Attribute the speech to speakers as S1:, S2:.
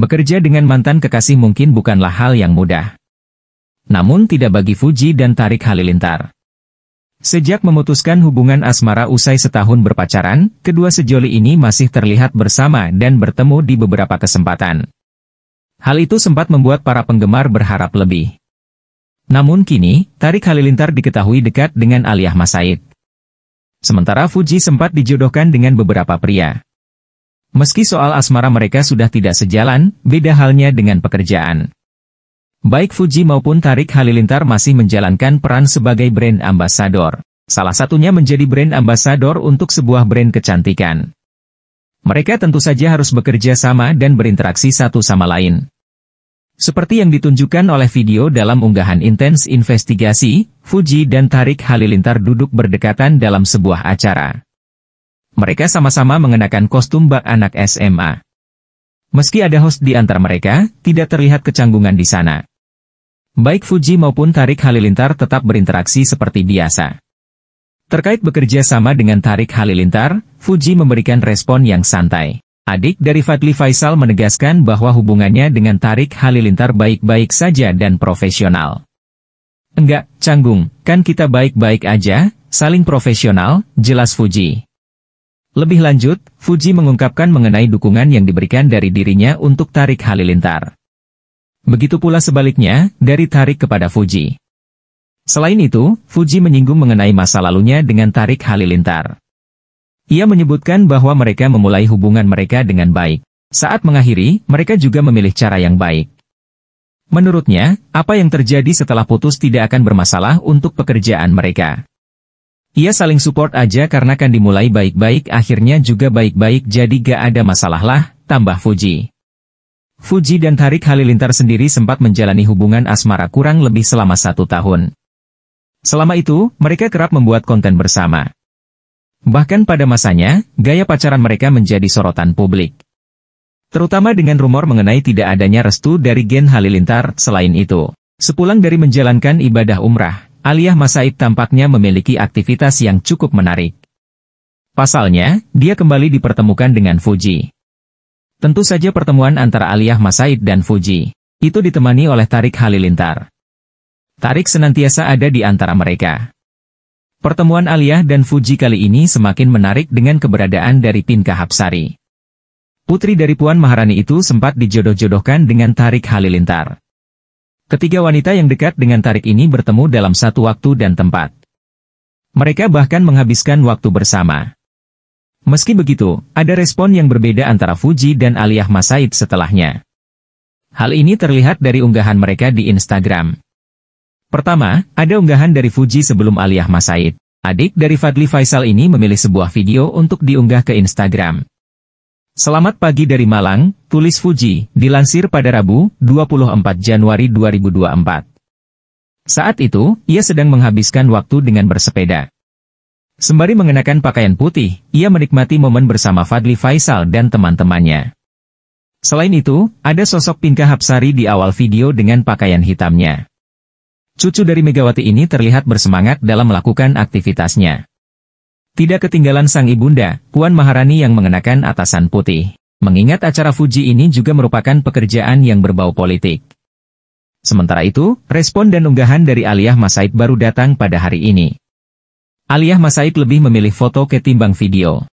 S1: Bekerja dengan mantan kekasih mungkin bukanlah hal yang mudah. Namun tidak bagi Fuji dan Tarik Halilintar. Sejak memutuskan hubungan asmara usai setahun berpacaran, kedua sejoli ini masih terlihat bersama dan bertemu di beberapa kesempatan. Hal itu sempat membuat para penggemar berharap lebih. Namun kini, Tarik Halilintar diketahui dekat dengan Aliyah Masaid. Sementara Fuji sempat dijodohkan dengan beberapa pria. Meski soal asmara mereka sudah tidak sejalan, beda halnya dengan pekerjaan. Baik Fuji maupun Tarik Halilintar masih menjalankan peran sebagai brand ambassador. Salah satunya menjadi brand ambassador untuk sebuah brand kecantikan. Mereka tentu saja harus bekerja sama dan berinteraksi satu sama lain. Seperti yang ditunjukkan oleh video dalam unggahan Intense investigasi, Fuji dan Tarik Halilintar duduk berdekatan dalam sebuah acara. Mereka sama-sama mengenakan kostum bak anak SMA. Meski ada host di antara mereka, tidak terlihat kecanggungan di sana. Baik Fuji maupun Tarik Halilintar tetap berinteraksi seperti biasa. Terkait bekerja sama dengan Tarik Halilintar, Fuji memberikan respon yang santai. Adik dari Fadli Faisal menegaskan bahwa hubungannya dengan Tarik Halilintar baik-baik saja dan profesional. Enggak, canggung, kan kita baik-baik aja, saling profesional, jelas Fuji. Lebih lanjut, Fuji mengungkapkan mengenai dukungan yang diberikan dari dirinya untuk Tarik Halilintar. Begitu pula sebaliknya, dari Tarik kepada Fuji. Selain itu, Fuji menyinggung mengenai masa lalunya dengan Tarik Halilintar. Ia menyebutkan bahwa mereka memulai hubungan mereka dengan baik. Saat mengakhiri, mereka juga memilih cara yang baik. Menurutnya, apa yang terjadi setelah putus tidak akan bermasalah untuk pekerjaan mereka. Ia saling support aja karena kan dimulai baik-baik akhirnya juga baik-baik jadi gak ada masalah lah, tambah Fuji. Fuji dan Tarik Halilintar sendiri sempat menjalani hubungan asmara kurang lebih selama satu tahun. Selama itu, mereka kerap membuat konten bersama. Bahkan pada masanya, gaya pacaran mereka menjadi sorotan publik. Terutama dengan rumor mengenai tidak adanya restu dari Gen Halilintar selain itu. Sepulang dari menjalankan ibadah umrah, Aliyah Masaid tampaknya memiliki aktivitas yang cukup menarik. Pasalnya, dia kembali dipertemukan dengan Fuji. Tentu saja pertemuan antara Aliyah Masaid dan Fuji, itu ditemani oleh Tarik Halilintar. Tarik senantiasa ada di antara mereka. Pertemuan Aliyah dan Fuji kali ini semakin menarik dengan keberadaan dari Pinka Hapsari. Putri dari Puan Maharani itu sempat dijodoh-jodohkan dengan Tarik Halilintar. Ketiga wanita yang dekat dengan Tarik ini bertemu dalam satu waktu dan tempat. Mereka bahkan menghabiskan waktu bersama. Meski begitu, ada respon yang berbeda antara Fuji dan Aliyah Masaid setelahnya. Hal ini terlihat dari unggahan mereka di Instagram. Pertama, ada unggahan dari Fuji sebelum Aliyah Masaid. Adik dari Fadli Faisal ini memilih sebuah video untuk diunggah ke Instagram. Selamat pagi dari Malang, tulis Fuji, dilansir pada Rabu, 24 Januari 2024. Saat itu, ia sedang menghabiskan waktu dengan bersepeda. Sembari mengenakan pakaian putih, ia menikmati momen bersama Fadli Faisal dan teman-temannya. Selain itu, ada sosok Pinka Hapsari di awal video dengan pakaian hitamnya. Cucu dari Megawati ini terlihat bersemangat dalam melakukan aktivitasnya. Tidak ketinggalan sang ibunda, Puan Maharani yang mengenakan atasan putih. Mengingat acara Fuji ini juga merupakan pekerjaan yang berbau politik. Sementara itu, respon dan unggahan dari Aliyah Masaid baru datang pada hari ini. Aliyah Masaid lebih memilih foto ketimbang video.